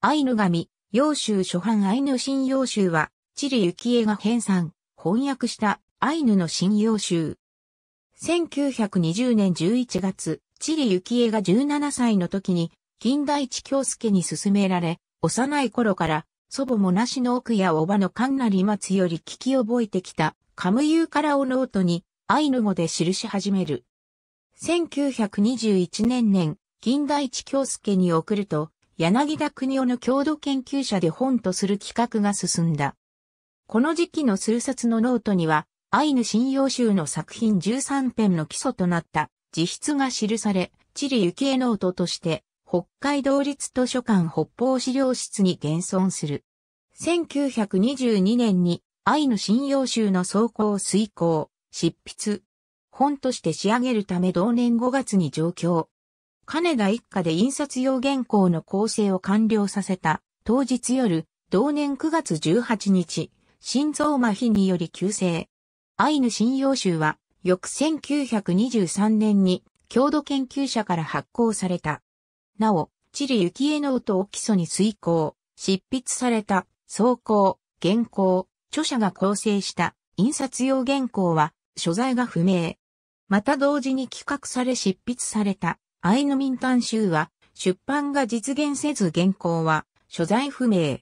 アイヌ神、洋州初版アイヌ新洋州は、チリ幸恵が編纂、翻訳したアイヌの新洋州。1920年11月、チリ幸恵が17歳の時に、近代地京介に勧められ、幼い頃から、祖母もなしの奥やおばのナリ松より聞き覚えてきた、カムユーカラオノートに、アイヌ語で記し始める。1921年年、近代地京介に送ると、柳田国夫の郷土研究者で本とする企画が進んだ。この時期の数冊のノートには、アイヌ信用集の作品13編の基礎となった自筆が記され、地理行恵ノートとして、北海道立図書館北方資料室に現存する。1922年にアイヌ信用集の走行遂行、執筆、本として仕上げるため同年5月に上京。金田一家で印刷用原稿の構成を完了させた当日夜、同年9月18日、心臓麻痺により急性。アイヌ信用集は、翌1923年に、郷土研究者から発行された。なお、チリ幸ノの音を基礎に遂行、執筆された、草稿、原稿、著者が構成した印刷用原稿は、所在が不明。また同時に企画され執筆されたアイヌ民間集は出版が実現せず原稿は所在不明。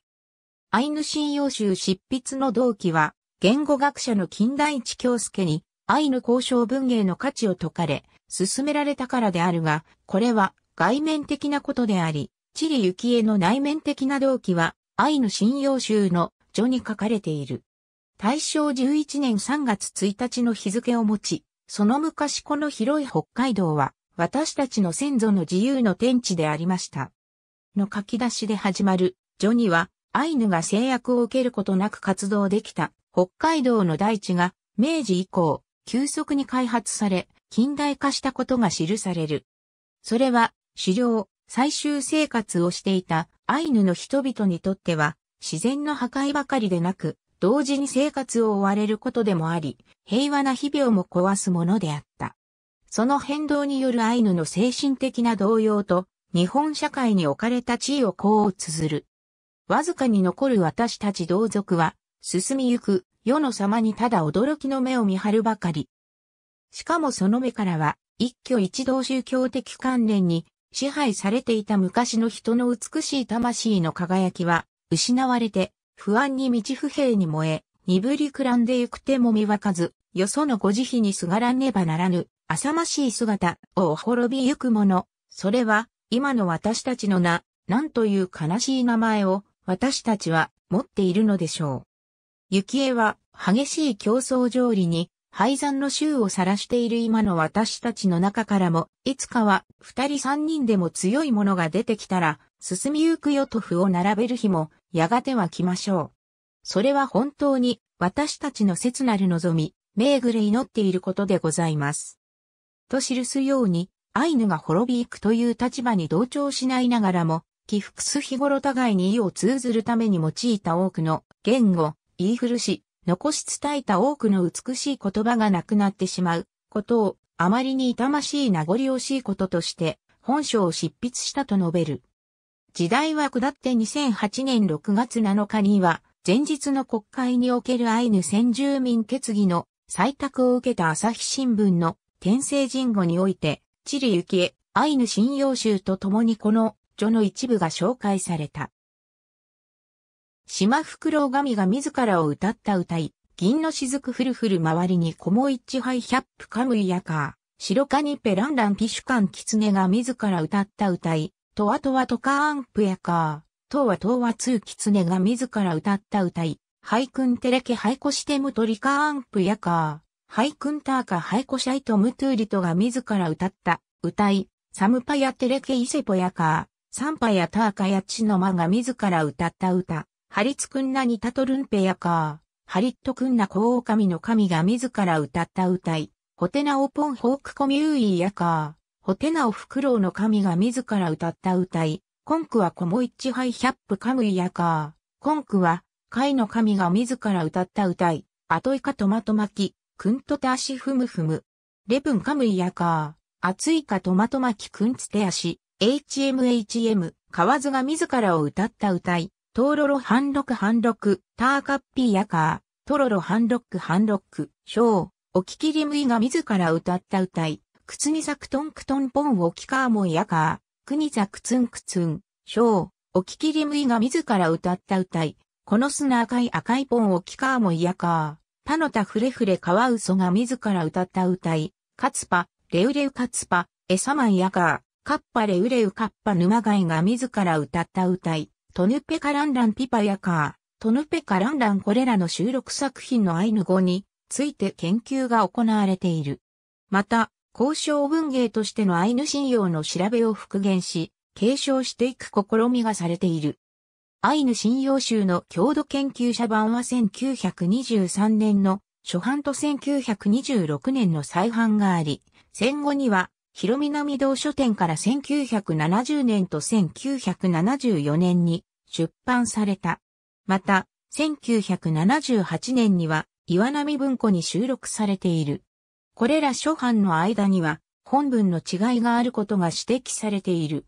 アイヌ信用集執筆の動機は言語学者の近代一京介にアイヌ交渉文芸の価値を説かれ、進められたからであるが、これは外面的なことであり、地理行への内面的な動機は、アイヌ信用集の序に書かれている。大正11年3月1日の日付を持ち、その昔この広い北海道は、私たちの先祖の自由の天地でありました。の書き出しで始まる、ジョには、アイヌが制約を受けることなく活動できた、北海道の大地が、明治以降、急速に開発され、近代化したことが記される。それは、狩猟、最終生活をしていたアイヌの人々にとっては、自然の破壊ばかりでなく、同時に生活を追われることでもあり、平和な日々をも壊すものであった。その変動によるアイヌの精神的な動揺と、日本社会に置かれた地位をこう綴る。わずかに残る私たち同族は、進みゆく、世の様にただ驚きの目を見張るばかり。しかもその目からは、一挙一同宗教的関連に支配されていた昔の人の美しい魂の輝きは、失われて、不安に満ち不平に燃え、鈍りくらんでゆく手も見わかず、よそのご慈悲にすがらねばならぬ、浅ましい姿を滅びゆくもの、それは、今の私たちの名、なんという悲しい名前を、私たちは、持っているのでしょう。雪絵は、激しい競争上理に、敗山の衆を晒している今の私たちの中からも、いつかは二人三人でも強いものが出てきたら、進みゆくよと符を並べる日も、やがては来ましょう。それは本当に、私たちの切なる望み、めぐれ祈っていることでございます。と記すように、アイヌが滅びいくという立場に同調しないながらも、起伏す日頃互いに意を通ずるために用いた多くの言語、言い古し、残し伝えた多くの美しい言葉がなくなってしまうことを、あまりに痛ましい名残惜しいこととして、本書を執筆したと述べる。時代は下って2008年6月7日には、前日の国会におけるアイヌ先住民決議の採択を受けた朝日新聞の天聖人語において、地理行へ、アイヌ信用集と共にこの序の一部が紹介された。島袋神が自らを歌った歌い、銀の雫ふるふる周りに小も一ャップカムイヤカー、白カニペランランピシュカンキツネが自ら歌った歌い、トワトワトカーンプヤカー、トワトワツーキツネが自ら歌った歌い、ハイクンテレケハイコシテムトリカーンプヤカー、ハイクンターカハイコシャイトムトゥーリトが自ら歌った、歌い、サムパヤテレケイセポヤカー、サンパヤターカヤチノマが自ら歌った歌、ハリツクンナニタトルンペヤカー、ハリットクンナコオオカミの神が自ら歌った歌い、ホテナオポンホークコミューイヤカー、ホテナオフクロウの神が自ら歌った歌い、コンクはコモイッチハイヒャップカムイヤカー、コンクは、カイの神が自ら歌った歌い、アトイカトマト巻き、クントテアシフムフム。レブンカムイヤカー。熱いかトマト巻きクンツテアシ。HMHM。河津が自らを歌った歌い。トーロロハンロクハンロク。ターカッピーヤカー。トロロハンロクハンロク。ショー。おききりむいが自ら歌った歌い。靴つにさくとんくとんぽんおきカーもヤカー。クにザクツンクツン。ショー。おききりむいが自ら歌った歌い。この砂赤い赤いぽんおきカーもカー。パノタフレフレカワウソが自ら歌った歌い、カツパ、レウレウカツパ、エサマンヤカー、カッパレウレウカッパ沼貝が自ら歌った歌い、トヌペカランランピパヤカー、トヌペカランランこれらの収録作品のアイヌ語について研究が行われている。また、交渉文芸としてのアイヌ信用の調べを復元し、継承していく試みがされている。アイヌ信用集の郷土研究者版は1923年の初版と1926年の再版があり、戦後には、広南道書店から1970年と1974年に出版された。また、1978年には岩波文庫に収録されている。これら初版の間には本文の違いがあることが指摘されている。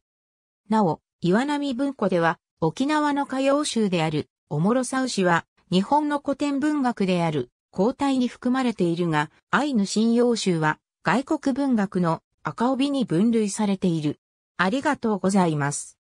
なお、岩波文庫では沖縄の歌謡集である、おもろさうしは、日本の古典文学である、交代に含まれているが、アイヌ信用集は、外国文学の赤帯に分類されている。ありがとうございます。